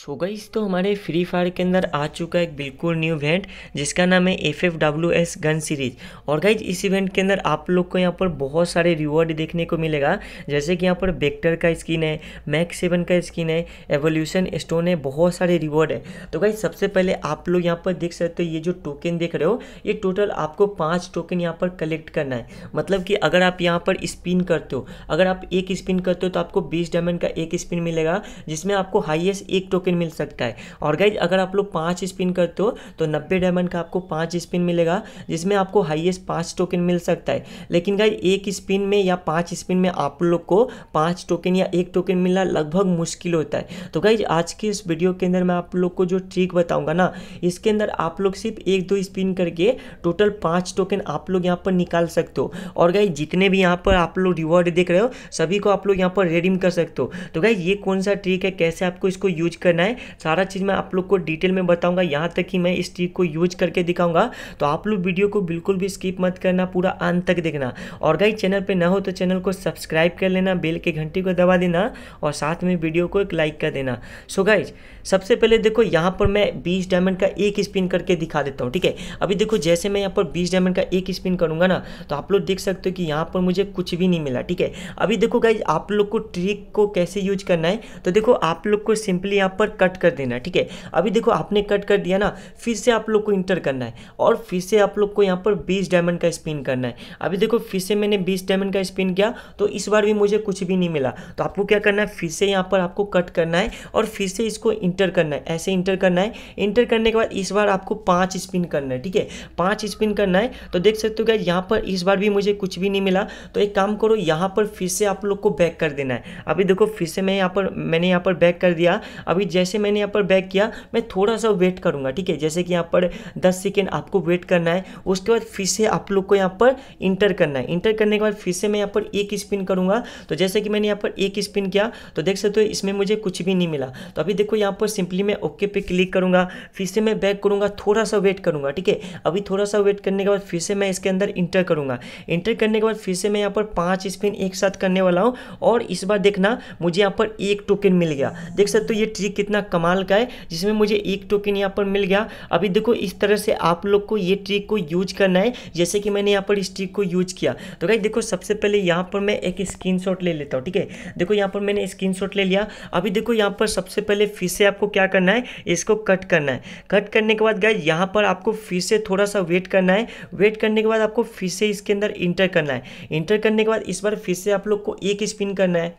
so guys तो हमारे free fire के अंदर आ चुका है एक बिल्कुल न्यू इवेंट जिसका नाम है F F W S gun series और गाइज इस इवेंट के अंदर आप लोग को यहाँ पर बहुत सारे रिवॉर्ड देखने को मिलेगा जैसे कि यहाँ पर बेक्टर का स्किन है मैक सेवन का स्किन है एवोल्यूशन स्टोन है बहुत सारे रिवॉर्ड है तो गाइज सबसे पहले आप लोग यहाँ पर देख सकते हो ये जो टोकन देख रहे हो ये टोटल आपको पाँच टोकन यहाँ पर कलेक्ट करना है मतलब कि अगर आप यहाँ पर स्पिन करते हो अगर आप एक स्पिन करते हो तो आपको बीस डायमंड का एक स्पिन मिलेगा जिसमें आपको हाइएस्ट एक टोकन स्पिन मिल सकता है और गाइज अगर आप लोग पाँच स्पिन करते हो तो नब्बे डायमंड का आपको पाँच स्पिन मिलेगा जिसमें आपको हाइएस्ट पाँच टोकन मिल सकता है लेकिन गाइज एक स्पिन में या पाँच स्पिन में आप लोग को पाँच टोकन या एक टोकन मिलना लगभग मुश्किल होता है तो गाइज आज के इस वीडियो के अंदर मैं आप लोग को जो ट्रिक बताऊंगा ना इसके अंदर आप लोग सिर्फ एक दो स्पिन करके टोटल पाँच टोकन आप लोग यहाँ पर निकाल सकते हो और गाइज जितने भी यहाँ पर आप लोग रिवॉर्ड देख रहे हो सभी को आप लोग यहाँ पर रिडीम कर सकते हो तो गाइज ये कौन सा ट्रिक है कैसे आपको इसको यूज करना करना है सारा चीज़ मैं आप लोग को डिटेल में बताऊँगा यहाँ तक कि मैं इस ट्रिक को यूज करके दिखाऊँगा तो आप लोग वीडियो को बिल्कुल भी स्किप मत करना पूरा अंत तक देखना और गाइज चैनल पर ना हो तो चैनल को सब्सक्राइब कर लेना बेल के घंटी को दबा देना और साथ में वीडियो को एक लाइक कर देना सो गाइज सबसे पहले देखो यहाँ पर मैं बीस डायमंड का एक स्पिन करके दिखा देता हूँ ठीक है अभी देखो जैसे मैं यहाँ पर बीस डायमंड का एक स्पिन करूँगा ना तो आप लोग देख सकते हो कि यहाँ पर मुझे कुछ भी नहीं मिला ठीक है अभी देखो गाइज आप लोग को ट्रिक को कैसे यूज करना है तो देखो आप लोग को सिंपली यहाँ पर कट कर देना है ठीक है अभी देखो आपने कट कर दिया ना फिर से आप लोग को इंटर करना है और फिर से आप लोग को यहाँ पर बीस डायमंड का स्पिन करना है अभी देखो फिर से मैंने बीस डायमंड का स्पिन किया तो इस बार भी मुझे कुछ भी नहीं मिला तो आपको क्या करना है फिर से यहाँ पर आपको कट करना है और फिर से इसको इंटर करना है ऐसे इंटर करना है इंटर करने के बाद इस बार आपको पाँच स्पिन करना है ठीक है पाँच स्पिन करना है तो देख सकते हो क्या यहाँ पर इस बार भी मुझे कुछ भी नहीं मिला तो एक काम करो यहाँ पर फिर से आप लोग को बैक कर देना है अभी देखो फिर से मैं यहाँ पर मैंने यहाँ पर बैक कर दिया अभी जैसे मैंने यहाँ पर बैक किया मैं थोड़ा सा वेट करूँगा ठीक है जैसे कि यहाँ पर दस सेकेंड आपको वेट करना है उसके बाद फिर से आप लोग को यहाँ पर इंटर करना है इंटर करने के बाद फिर से मैं यहाँ पर एक स्पिन करूँगा तो जैसे कि मैंने यहाँ पर एक स्पिन किया तो देख सकते हो इसमें मुझे कुछ भी नहीं मिला तो अभी देखो यहाँ पर सिंपली मैं ओके पे क्लिक करूँगा फिर से मैं बैक करूँगा थोड़ा सा वेट करूँगा ठीक है अभी थोड़ा सा वेट करने के बाद फिर से मैं इसके अंदर इंटर करूँगा इंटर करने के बाद फिर से मैं यहाँ पर पाँच स्पिन एक साथ करने वाला हूँ और इस बार देखना मुझे यहाँ पर एक टोकन मिल गया देख सकते हो ये ट्रिक कितना कितना कमाल का है जिसमें मुझे एक टोकन यहाँ पर मिल गया अभी देखो इस तरह से आप लोग को ये ट्रिक को यूज करना है जैसे कि मैंने यहाँ पर इस ट्रिक को यूज किया तो भाई देखो सबसे पहले यहाँ पर मैं एक स्क्रीन ले लेता हूँ ठीक है देखो यहाँ पर मैंने स्क्रीन ले लिया अभी देखो यहाँ पर सबसे पहले फिर से आपको क्या करना है इसको कट करना है कट करने के बाद गाय यहाँ पर आपको फिर से थोड़ा सा वेट करना है वेट करने के बाद आपको फिर से इसके अंदर इंटर करना है इंटर करने के बाद इस बार फिर से आप लोग को एक स्पिन करना है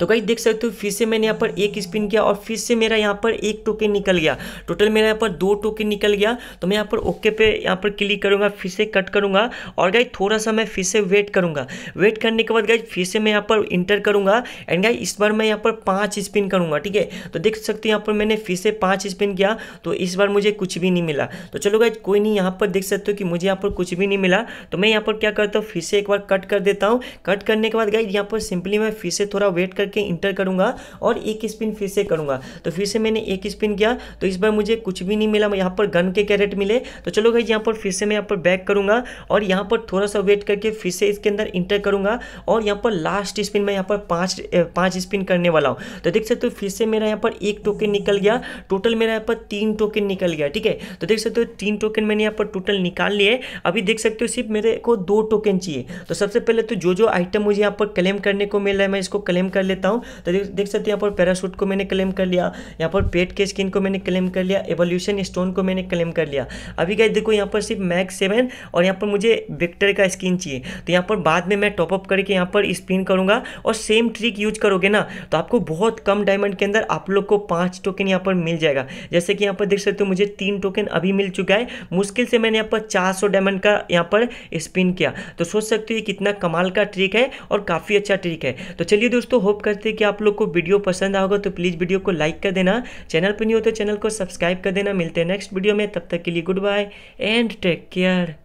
तो कहीं देख सकते हो फिर से मैंने यहाँ पर एक स्पिन किया और फिर से मेरा यहाँ पर एक टोकन निकल गया टोटल मेरा यहाँ पर दो टोकन निकल गया तो मैं यहाँ पर ओके पे यहाँ पर क्लिक करूँगा फिर से कट करूँगा और गाई थोड़ा सा मैं फिर से वेट करूँगा वेट करने के बाद गाई फिर से मैं यहाँ पर इंटर करूँगा एंड गाई इस बार मैं यहाँ पर पाँच स्पिन करूँगा ठीक है तो देख सकते हो यहाँ पर मैंने फिर से पाँच स्पिन किया तो इस बार मुझे कुछ भी नहीं मिला तो चलो गाई कोई नहीं यहाँ पर देख सकते हो कि मुझे यहाँ पर कुछ भी नहीं मिला तो मैं यहाँ पर क्या करता हूँ फिर से एक बार कट कर देता हूँ कट करने के बाद गाई यहाँ पर सिंपली मैं फिर से थोड़ा वेट करके इंटर करूंगा और एक स्पिन फिर से करूंगा तो फिर से मैंने एक स्पिन किया तो इस बार मुझे कुछ भी नहीं मिला यहाँ पर गन के कैरेट मिले तो चलो भाई यहाँ पर फिर से मैं यहाँ पर बैक करूंगा और यहाँ पर थोड़ा सा वेट करके फिर से इसके अंदर इंटर करूंगा और यहाँ पर लास्ट स्पिन में यहाँ पर पाँच पाँच स्पिन करने वाला हूँ तो देख सकते हो फिर से मेरा यहाँ पर एक टोकन निकल गया टोटल मेरा यहाँ पर तीन टोकन निकल गया ठीक है तो देख सकते हो तीन टोकन मैंने यहाँ पर टोटल निकाल लिए अभी देख सकते हो सिर्फ मेरे को दो टोकन चाहिए तो सबसे पहले तो जो जो आइटम मुझे यहाँ पर क्लेम करने को मिल रहा है मैं इसको क्लेम कर कर लेता हूँ तो देख, सकते हैं यहाँ पर पैराशूट को मैंने क्लेम कर लिया यहाँ पर पेट के स्किन को मैंने क्लेम कर लिया एवोल्यूशन स्टोन को मैंने क्लेम कर लिया अभी गए देखो यहाँ पर सिर्फ मैक्स सेवन और यहाँ पर मुझे विक्टर का स्किन चाहिए तो यहाँ पर बाद में मैं टॉपअप करके यहाँ पर स्पिन करूँगा और सेम ट्रिक यूज करोगे ना तो आपको बहुत कम डायमंड के अंदर आप लोग को पाँच टोकन यहाँ पर मिल जाएगा जैसे कि यहाँ पर देख सकते हो मुझे तीन टोकन अभी मिल चुका है मुश्किल से मैंने यहाँ पर चार डायमंड का यहाँ पर स्पिन किया तो सोच सकते हो कितना कमाल का ट्रिक है और काफ़ी अच्छा ट्रिक है तो चलिए दोस्तों हो होप करते हैं कि आप लोग को वीडियो पसंद आओगे तो प्लीज़ वीडियो को लाइक कर देना चैनल पर नहीं हो तो चैनल को सब्सक्राइब कर देना मिलते हैं नेक्स्ट वीडियो में तब तक के लिए goodbye and take care